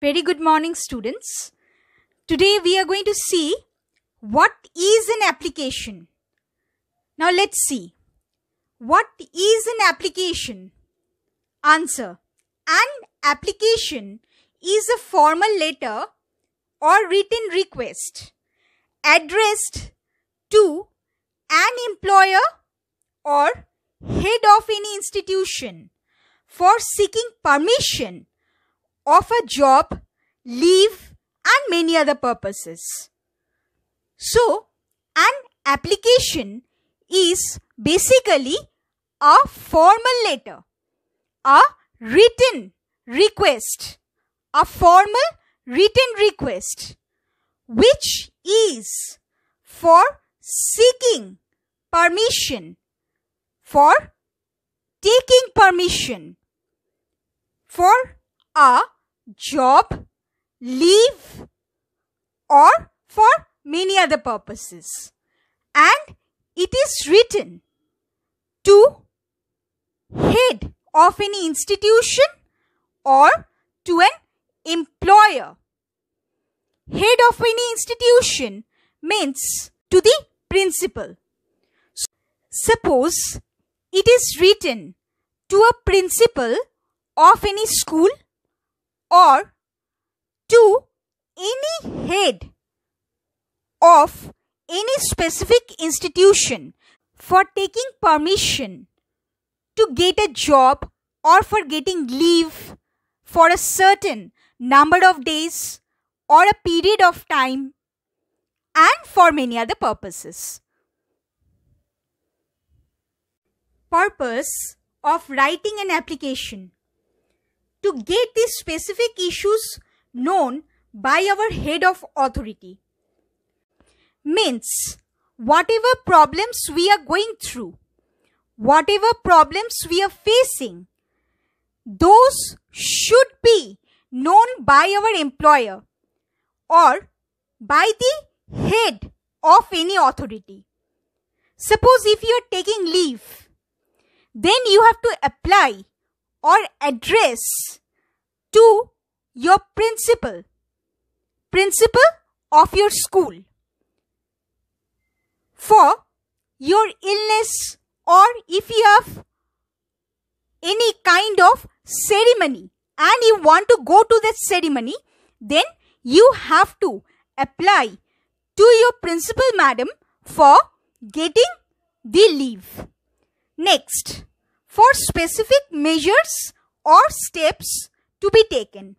Very good morning students. Today we are going to see what is an application. Now let's see. What is an application? Answer. An application is a formal letter or written request addressed to an employer or head of any institution for seeking permission a job, leave, and many other purposes. So, an application is basically a formal letter, a written request, a formal written request, which is for seeking permission, for taking permission, for a job, leave, or for many other purposes. And it is written to head of any institution or to an employer. Head of any institution means to the principal. suppose it is written to a principal of any school or to any head of any specific institution for taking permission to get a job or for getting leave for a certain number of days or a period of time and for many other purposes. Purpose of writing an application to get these specific issues known by our head of authority. Means, whatever problems we are going through, whatever problems we are facing, those should be known by our employer or by the head of any authority. Suppose if you are taking leave, then you have to apply or address to your principal, principal of your school for your illness or if you have any kind of ceremony and you want to go to that ceremony, then you have to apply to your principal madam for getting the leave. Next, for specific measures or steps to be taken.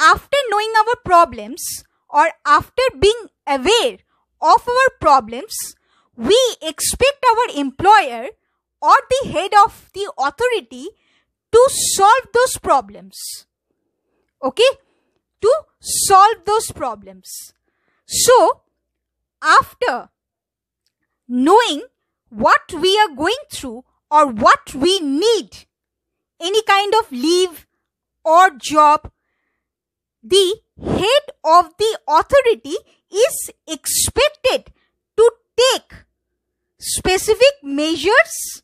After knowing our problems or after being aware of our problems, we expect our employer or the head of the authority to solve those problems. Okay? To solve those problems. So, after knowing what we are going through or what we need, any kind of leave or job, the head of the authority is expected to take specific measures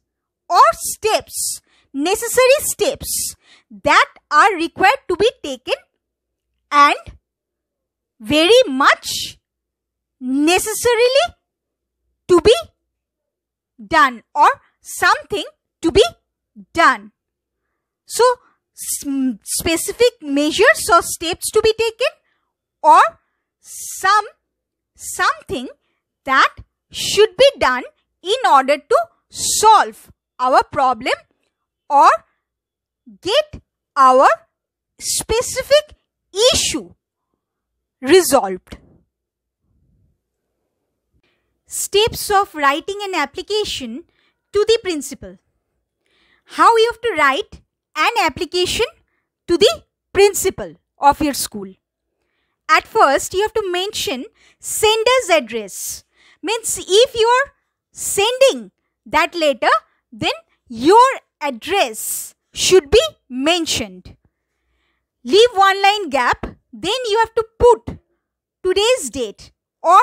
or steps, necessary steps that are required to be taken and very much necessarily to be done or something to be done. So, specific measures or steps to be taken or some something that should be done in order to solve our problem or get our specific issue resolved. Steps of writing an application to the principal, How you have to write an application to the principal of your school. At first, you have to mention sender's address. Means if you are sending that letter, then your address should be mentioned. Leave one line gap, then you have to put today's date or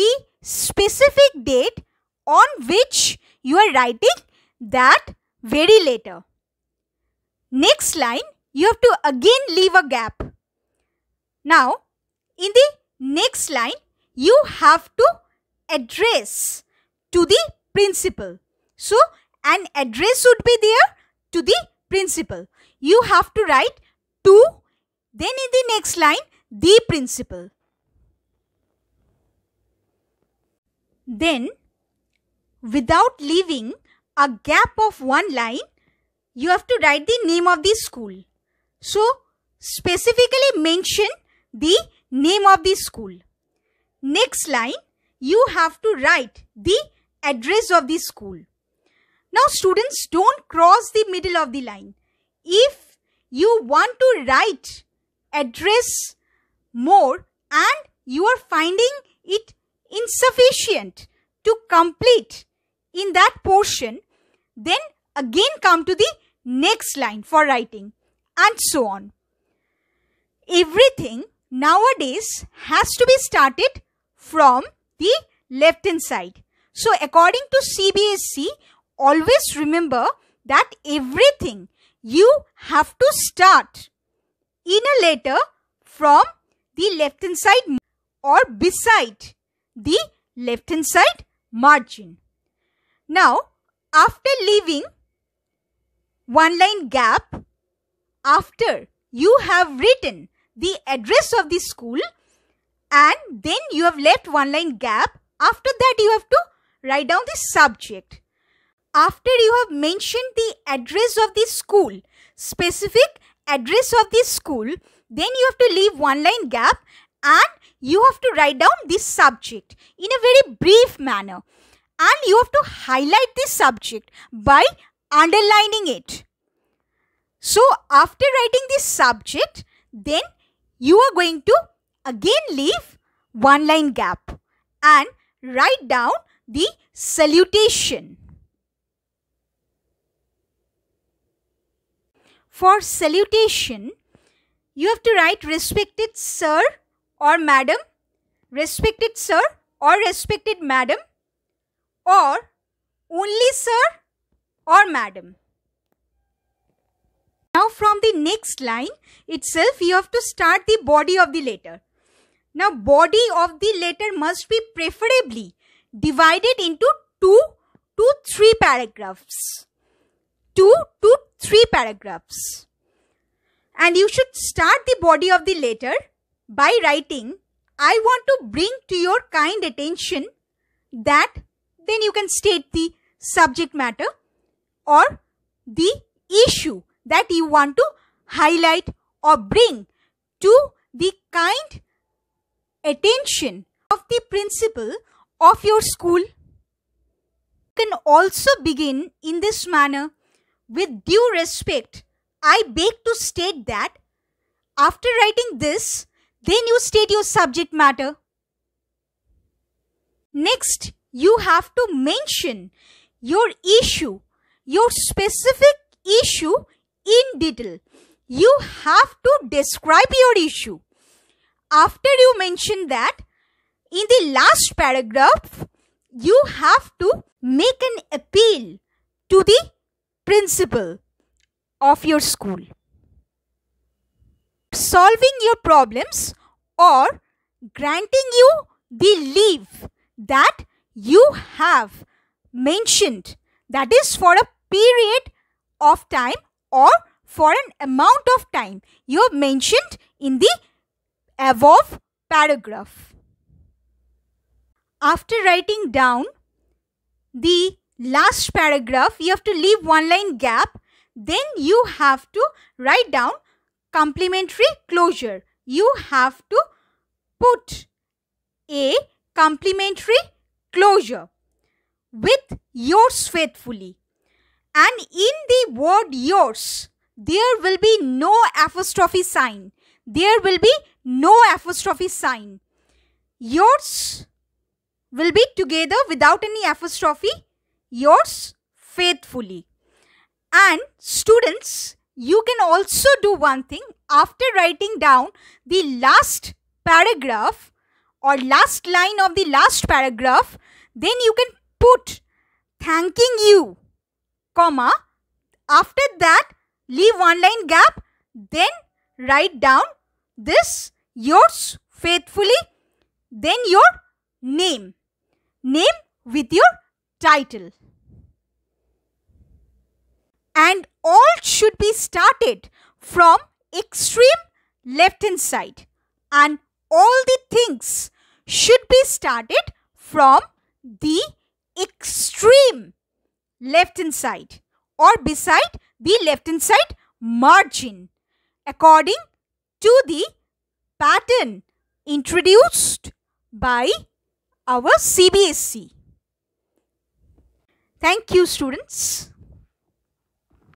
the specific date on which you are writing that very letter. Next line, you have to again leave a gap. Now, in the next line, you have to address to the principal. So, an address would be there to the principal. You have to write to, then in the next line, the principal. Then without leaving a gap of one line, you have to write the name of the school. So, specifically mention the name of the school. Next line, you have to write the address of the school. Now, students, don't cross the middle of the line. If you want to write address more and you are finding it insufficient to complete in that portion, then again come to the next line for writing, and so on. Everything nowadays has to be started from the left hand side. So, according to CBSC, always remember that everything you have to start in a letter from the left hand side or beside the left hand side margin. Now, after leaving one line gap, after you have written the address of the school and then you have left one line gap, after that you have to write down the subject. After you have mentioned the address of the school, specific address of the school, then you have to leave one line gap and you have to write down this subject in a very brief manner and you have to highlight this subject by underlining it. So, after writing this subject, then you are going to again leave one line gap and write down the salutation. For salutation, you have to write respected sir or madam, respected sir or respected madam or only sir or madam. Now from the next line itself you have to start the body of the letter. Now body of the letter must be preferably divided into two to three paragraphs. Two to three paragraphs. And you should start the body of the letter by writing I want to bring to your kind attention that then you can state the subject matter or the issue that you want to highlight or bring to the kind attention of the principal of your school. You can also begin in this manner with due respect. I beg to state that after writing this, then you state your subject matter. Next, you have to mention your issue, your specific issue in detail. You have to describe your issue. After you mention that, in the last paragraph, you have to make an appeal to the principal of your school. Solving your problems or granting you the leave that you have mentioned that is for a period of time or for an amount of time you have mentioned in the above paragraph. After writing down the last paragraph, you have to leave one line gap. Then you have to write down complementary closure. You have to put a complementary closure with yours faithfully. And in the word yours, there will be no apostrophe sign. There will be no apostrophe sign. Yours will be together without any apostrophe. Yours faithfully. And students, you can also do one thing. After writing down the last paragraph, or last line of the last paragraph, then you can put thanking you, comma. After that, leave one line gap, then write down this yours faithfully, then your name. Name with your title. And all should be started from extreme left hand side and all the things should be started from the extreme left hand side or beside the left hand side margin according to the pattern introduced by our CBSC. Thank you students.